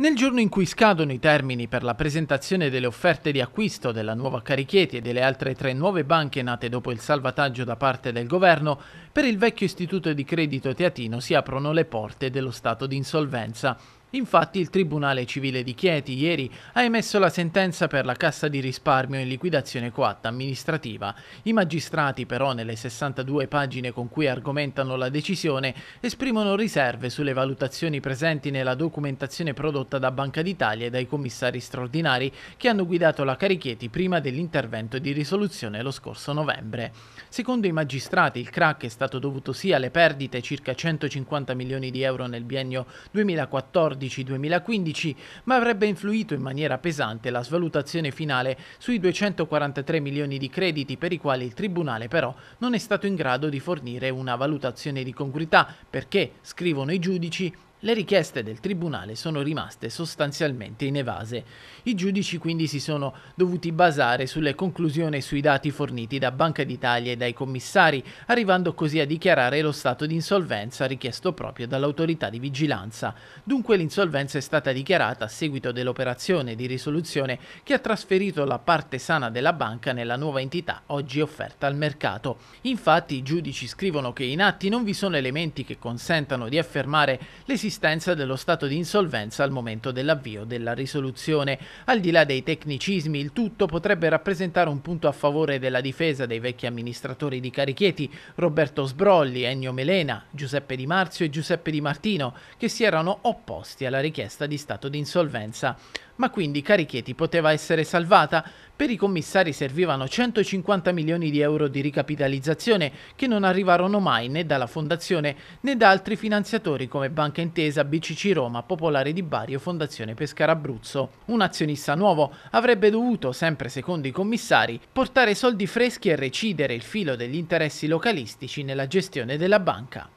Nel giorno in cui scadono i termini per la presentazione delle offerte di acquisto della nuova Carichieti e delle altre tre nuove banche nate dopo il salvataggio da parte del governo, per il vecchio istituto di credito teatino si aprono le porte dello stato di insolvenza. Infatti il Tribunale Civile di Chieti ieri ha emesso la sentenza per la Cassa di risparmio in liquidazione coatta amministrativa. I magistrati però nelle 62 pagine con cui argomentano la decisione esprimono riserve sulle valutazioni presenti nella documentazione prodotta da Banca d'Italia e dai commissari straordinari che hanno guidato la Carichieti prima dell'intervento di risoluzione lo scorso novembre. Secondo i magistrati il crack è stato dovuto sia alle perdite circa 150 milioni di euro nel biennio 2014 2014-2015, ma avrebbe influito in maniera pesante la svalutazione finale sui 243 milioni di crediti per i quali il Tribunale però non è stato in grado di fornire una valutazione di congruità perché, scrivono i giudici, le richieste del tribunale sono rimaste sostanzialmente inevase. I giudici quindi si sono dovuti basare sulle conclusioni e sui dati forniti da Banca d'Italia e dai commissari, arrivando così a dichiarare lo stato di insolvenza richiesto proprio dall'autorità di vigilanza. Dunque l'insolvenza è stata dichiarata a seguito dell'operazione di risoluzione che ha trasferito la parte sana della banca nella nuova entità oggi offerta al mercato. Infatti i giudici scrivono che in atti non vi sono elementi che consentano di affermare l'esistenza sussistenza dello stato di insolvenza al momento dell'avvio della risoluzione. Al di là dei tecnicismi, il tutto potrebbe rappresentare un punto a favore della difesa dei vecchi amministratori di Carichieti, Roberto Sbrolli, Ennio Melena, Giuseppe Di Marzio e Giuseppe Di Martino, che si erano opposti alla richiesta di stato di insolvenza ma quindi Caricheti poteva essere salvata? Per i commissari servivano 150 milioni di euro di ricapitalizzazione che non arrivarono mai né dalla fondazione né da altri finanziatori come Banca Intesa, BCC Roma, Popolare di Bari o Fondazione Pescara Abruzzo. Un azionista nuovo avrebbe dovuto, sempre secondo i commissari, portare soldi freschi e recidere il filo degli interessi localistici nella gestione della banca.